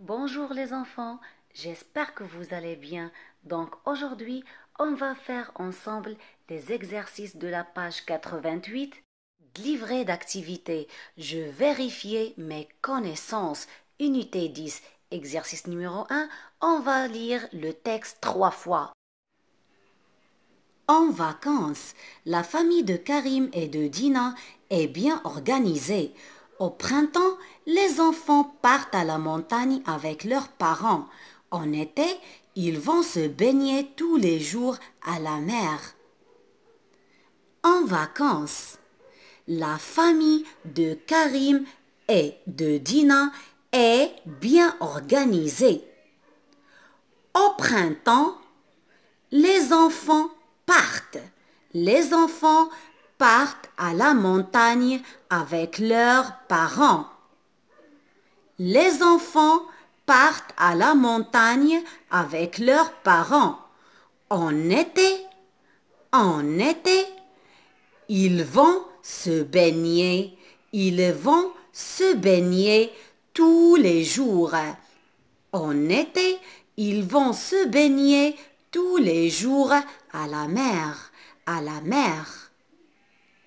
Bonjour les enfants, j'espère que vous allez bien. Donc aujourd'hui, on va faire ensemble les exercices de la page 88, livret d'activité. Je vérifiais mes connaissances. Unité 10, exercice numéro 1, on va lire le texte trois fois. En vacances, la famille de Karim et de Dina est bien organisée. Au printemps, les enfants partent à la montagne avec leurs parents. En été, ils vont se baigner tous les jours à la mer. En vacances, la famille de Karim et de Dina est bien organisée. Au printemps, les enfants partent. Les enfants partent à la montagne avec leurs parents. Les enfants partent à la montagne avec leurs parents. En été, en été, ils vont se baigner, ils vont se baigner tous les jours. En été, ils vont se baigner tous les jours à la mer, à la mer.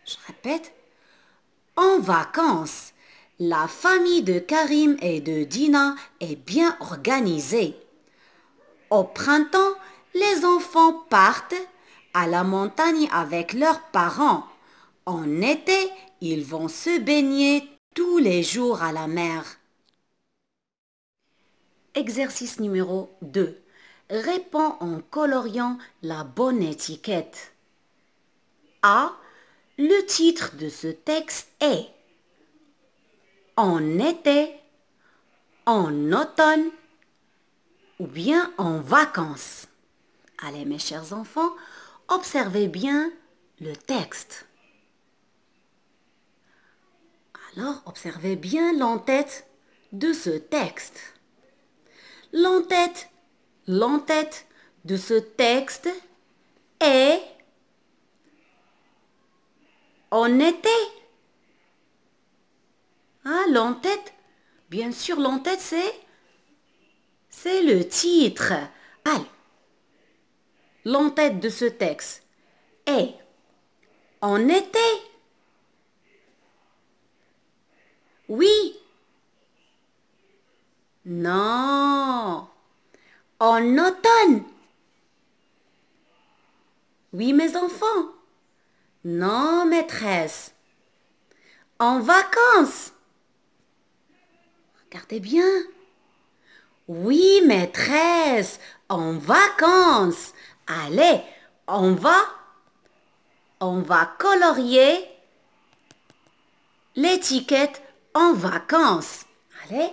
Je répète, en vacances, la famille de Karim et de Dina est bien organisée. Au printemps, les enfants partent à la montagne avec leurs parents. En été, ils vont se baigner tous les jours à la mer. Exercice numéro 2. Réponds en coloriant la bonne étiquette. A le titre de ce texte est En été, en automne ou bien en vacances. Allez mes chers enfants, observez bien le texte. Alors observez bien l'entête de ce texte. L'entête, l'entête de ce texte est on était. Hein, l'entête. Bien sûr, l'entête, c'est... C'est le titre. Allez. L'entête de ce texte est en était. Oui. Non. En automne. Oui, mes enfants. Non, maîtresse. En vacances. Regardez bien. Oui, maîtresse, en vacances. Allez, on va, on va colorier l'étiquette en vacances. Allez,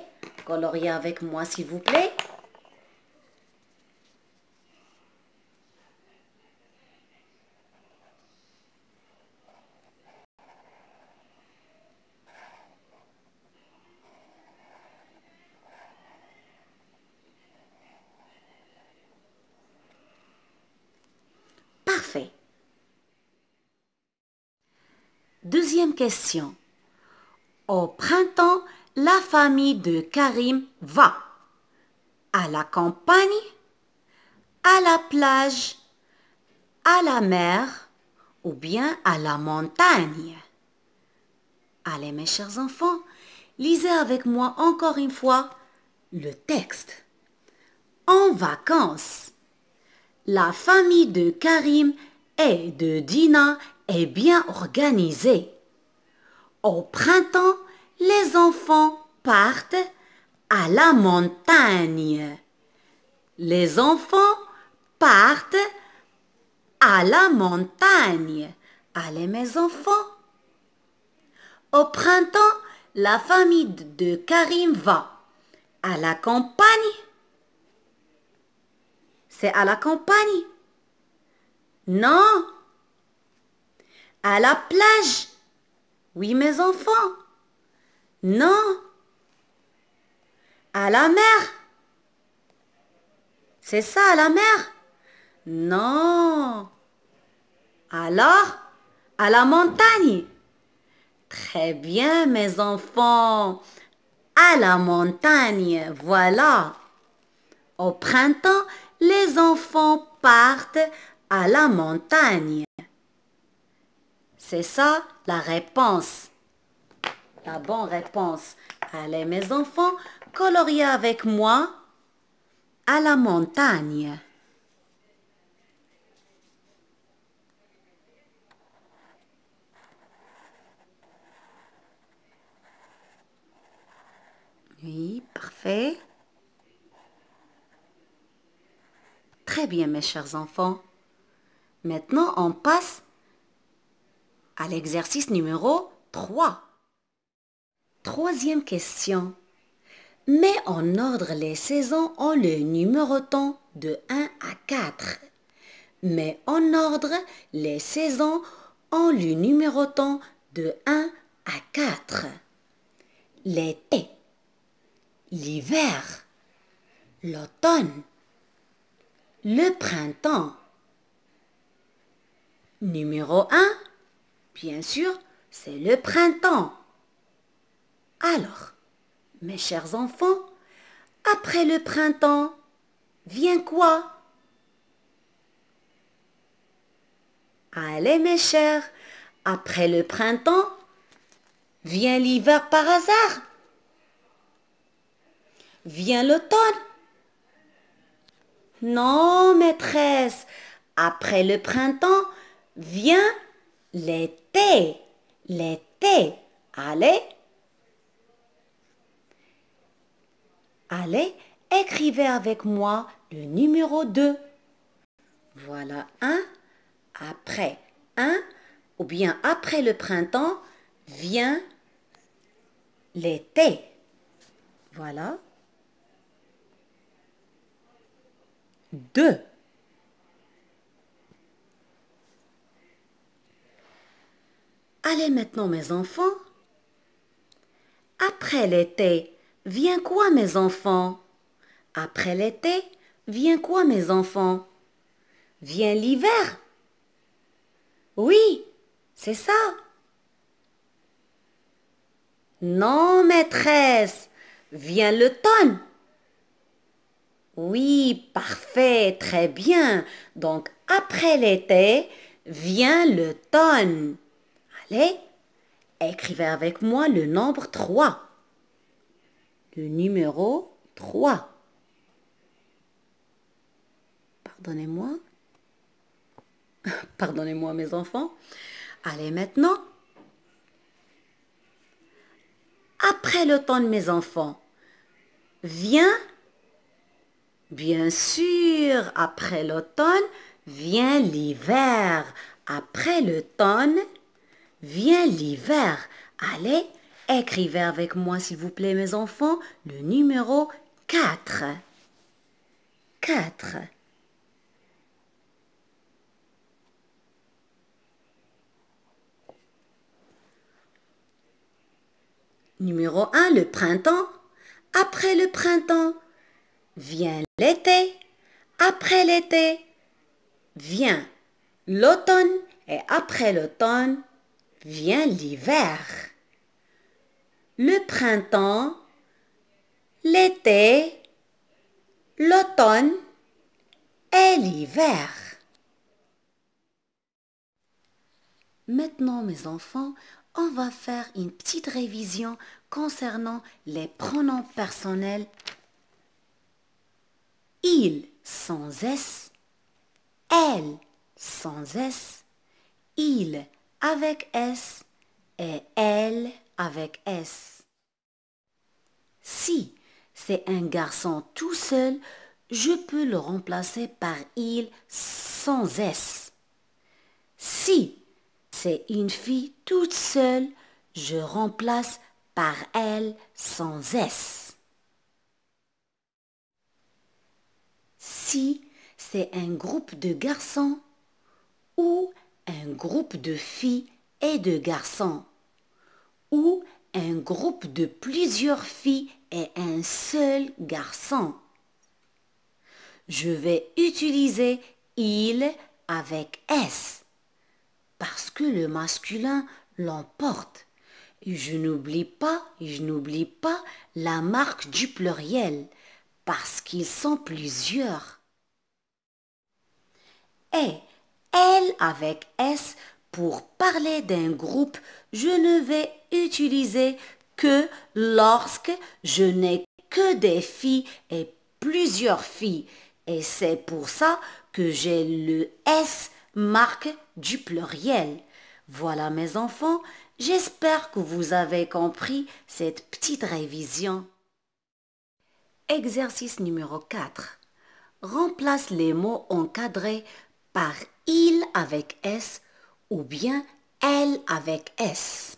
coloriez avec moi, s'il vous plaît. Deuxième question. Au printemps, la famille de Karim va à la campagne, à la plage, à la mer ou bien à la montagne. Allez mes chers enfants, lisez avec moi encore une fois le texte. En vacances, la famille de Karim et de Dina et bien organisé. Au printemps, les enfants partent à la montagne. Les enfants partent à la montagne. Allez mes enfants. Au printemps, la famille de Karim va à la campagne. C'est à la campagne. Non, à la plage Oui, mes enfants. Non. À la mer C'est ça, à la mer Non. Alors, à la montagne Très bien, mes enfants. À la montagne, voilà. Au printemps, les enfants partent à la montagne. C'est ça la réponse. La bonne réponse. Allez mes enfants, coloriez avec moi à la montagne. Oui, parfait. Très bien, mes chers enfants. Maintenant, on passe à l'exercice numéro 3. Troisième question. Mets en ordre les saisons en le numérotant de 1 à 4. Mets en ordre les saisons en le numérotant de 1 à 4. L'été, l'hiver, l'automne, le printemps. Numéro 1, Bien sûr, c'est le printemps. Alors, mes chers enfants, après le printemps, vient quoi Allez mes chers, après le printemps, vient l'hiver par hasard. Vient l'automne. Non, maîtresse, après le printemps, vient l'été l'été Allez Allez, écrivez avec moi le numéro 2. Voilà 1 Après 1 ou bien après le printemps, vient l'été. Voilà. 2. Allez maintenant, mes enfants. Après l'été, vient quoi, mes enfants Après l'été, vient quoi, mes enfants Vient l'hiver Oui, c'est ça. Non, maîtresse, vient l'automne. Oui, parfait, très bien. Donc après l'été, vient l'automne. Allez, écrivez avec moi le nombre 3. Le numéro 3. Pardonnez-moi. Pardonnez-moi mes enfants. Allez maintenant. Après l'automne, mes enfants, vient, bien sûr, après l'automne, vient l'hiver. Après l'automne, Vient l'hiver. Allez, écrivez avec moi s'il vous plaît mes enfants le numéro 4. 4. Numéro 1, le printemps. Après le printemps, vient l'été. Après l'été, vient l'automne. Et après l'automne, vient l'hiver. Le printemps, l'été, l'automne et l'hiver. Maintenant, mes enfants, on va faire une petite révision concernant les pronoms personnels. Il sans S, elle sans S, il avec S et elle avec S. Si c'est un garçon tout seul, je peux le remplacer par il sans S. Si c'est une fille toute seule, je remplace par elle sans S. Si c'est un groupe de garçons ou un groupe de filles et de garçons ou un groupe de plusieurs filles et un seul garçon. Je vais utiliser il avec S parce que le masculin l'emporte. Je n'oublie pas, je n'oublie pas la marque du pluriel parce qu'ils sont plusieurs. Et L avec S pour parler d'un groupe, je ne vais utiliser que lorsque je n'ai que des filles et plusieurs filles. Et c'est pour ça que j'ai le S marque du pluriel. Voilà mes enfants, j'espère que vous avez compris cette petite révision. Exercice numéro 4. Remplace les mots encadrés par il avec S ou bien elle avec S.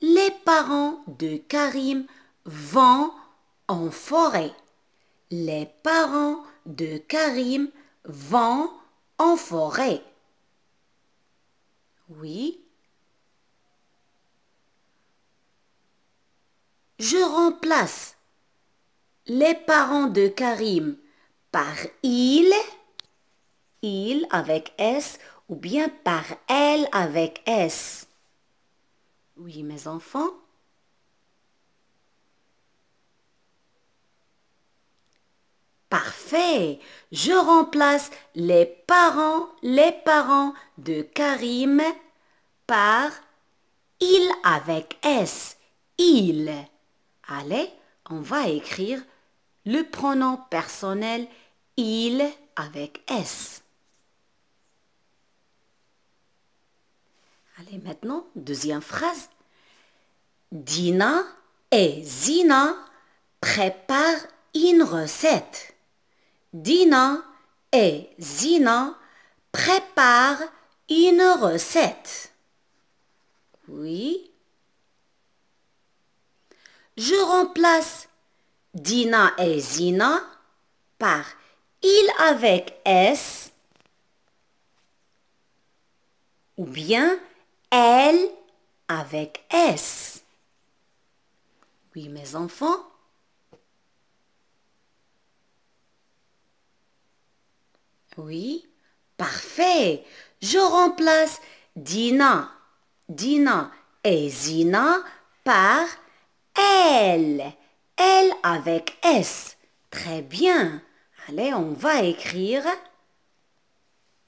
Les parents de Karim vont en forêt. Les parents de Karim vont en forêt. Oui. Je remplace les parents de Karim par il il avec S ou bien par elle avec S. Oui, mes enfants. Parfait. Je remplace les parents, les parents de Karim par il avec S. Il. Allez, on va écrire le pronom personnel il avec S. Allez, maintenant, deuxième phrase. Dina et Zina préparent une recette. Dina et Zina préparent une recette. Oui. Je remplace Dina et Zina par il avec S ou bien elle avec S. Oui, mes enfants. Oui, parfait. Je remplace Dina, Dina et Zina par elle. Elle avec S. Très bien. Allez, on va écrire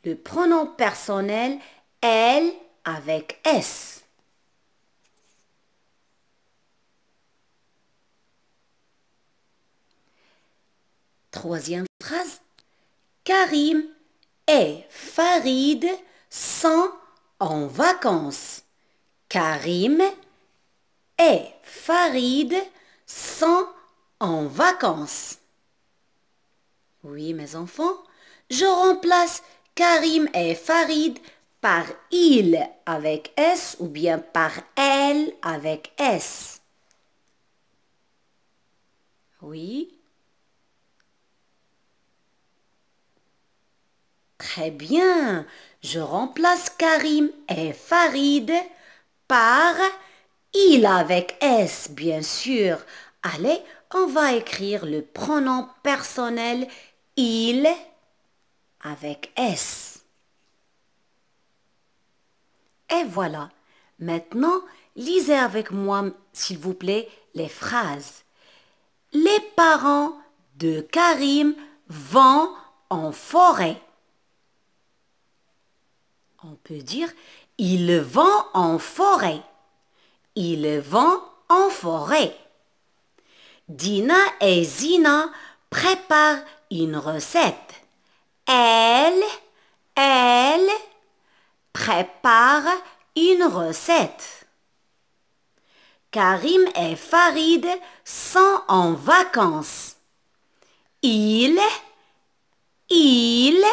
le pronom personnel elle avec S. Troisième phrase. Karim et Farid sont en vacances. Karim et Farid sont en vacances. Oui, mes enfants, je remplace Karim et Farid par il avec S ou bien par elle avec S. Oui. Très bien. Je remplace Karim et Farid par il avec S, bien sûr. Allez, on va écrire le pronom personnel il avec S. Et voilà. Maintenant, lisez avec moi, s'il vous plaît, les phrases. Les parents de Karim vont en forêt. On peut dire ils vont en forêt. Ils vont en forêt. Dina et Zina préparent une recette. Elle, elle... Prépare une recette. Karim et Farid sont en vacances. Ils, ils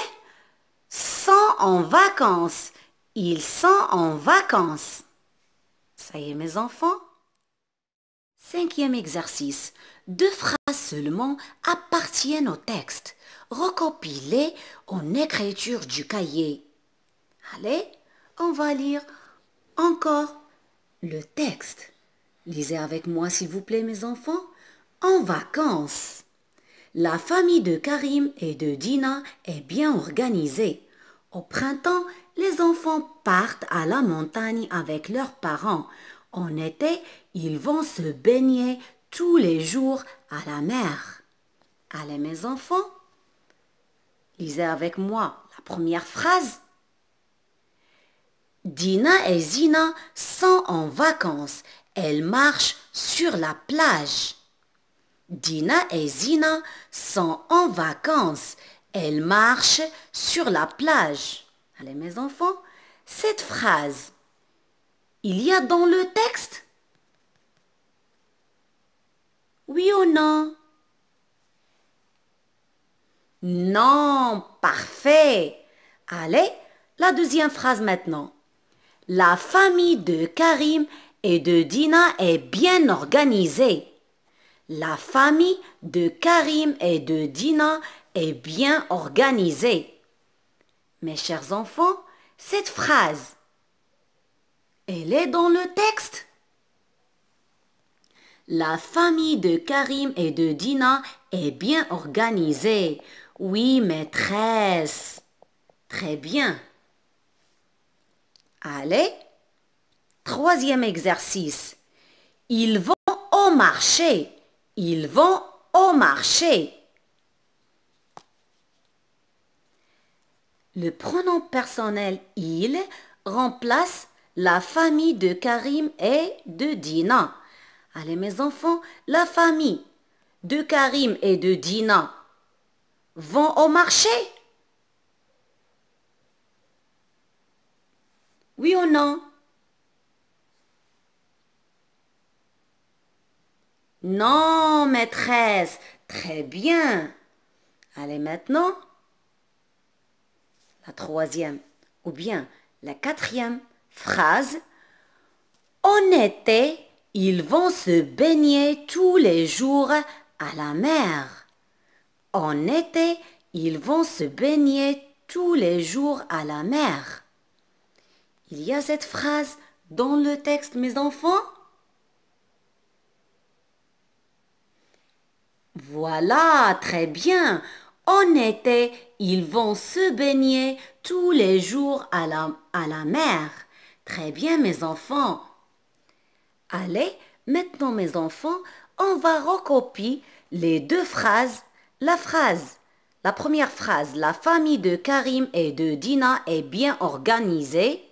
sont en vacances. Ils sont en vacances. Ça y est mes enfants. Cinquième exercice. Deux phrases seulement appartiennent au texte. Recopilez en écriture du cahier. Allez, on va lire encore le texte. Lisez avec moi, s'il vous plaît, mes enfants. En vacances. La famille de Karim et de Dina est bien organisée. Au printemps, les enfants partent à la montagne avec leurs parents. En été, ils vont se baigner tous les jours à la mer. Allez mes enfants, lisez avec moi la première phrase. Dina et Zina sont en vacances. Elles marchent sur la plage. Dina et Zina sont en vacances. Elles marchent sur la plage. Allez mes enfants, cette phrase, il y a dans le texte Oui ou non Non, parfait. Allez, la deuxième phrase maintenant. La famille de Karim et de Dina est bien organisée. La famille de Karim et de Dina est bien organisée. Mes chers enfants, cette phrase, elle est dans le texte. La famille de Karim et de Dina est bien organisée. Oui, maîtresse. Très bien. Allez. Troisième exercice. Ils vont au marché. Ils vont au marché. Le pronom personnel il remplace la famille de Karim et de Dina. Allez mes enfants, la famille de Karim et de Dina vont au marché Oui ou non Non, maîtresse. Très bien. Allez maintenant. La troisième ou bien la quatrième phrase. En été, ils vont se baigner tous les jours à la mer. En été, ils vont se baigner tous les jours à la mer. Il y a cette phrase dans le texte, mes enfants Voilà, très bien. En été, ils vont se baigner tous les jours à la, à la mer. Très bien, mes enfants. Allez, maintenant, mes enfants, on va recopier les deux phrases. La phrase, la première phrase, la famille de Karim et de Dina est bien organisée.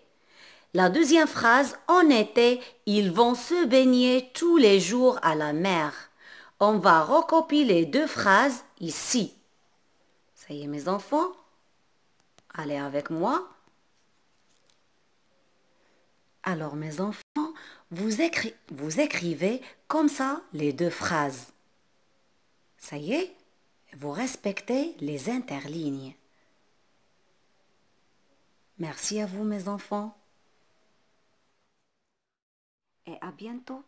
La deuxième phrase, en été, ils vont se baigner tous les jours à la mer. On va recopier les deux phrases ici. Ça y est mes enfants, allez avec moi. Alors mes enfants, vous écrivez comme ça les deux phrases. Ça y est, vous respectez les interlignes. Merci à vous mes enfants. et à bientôt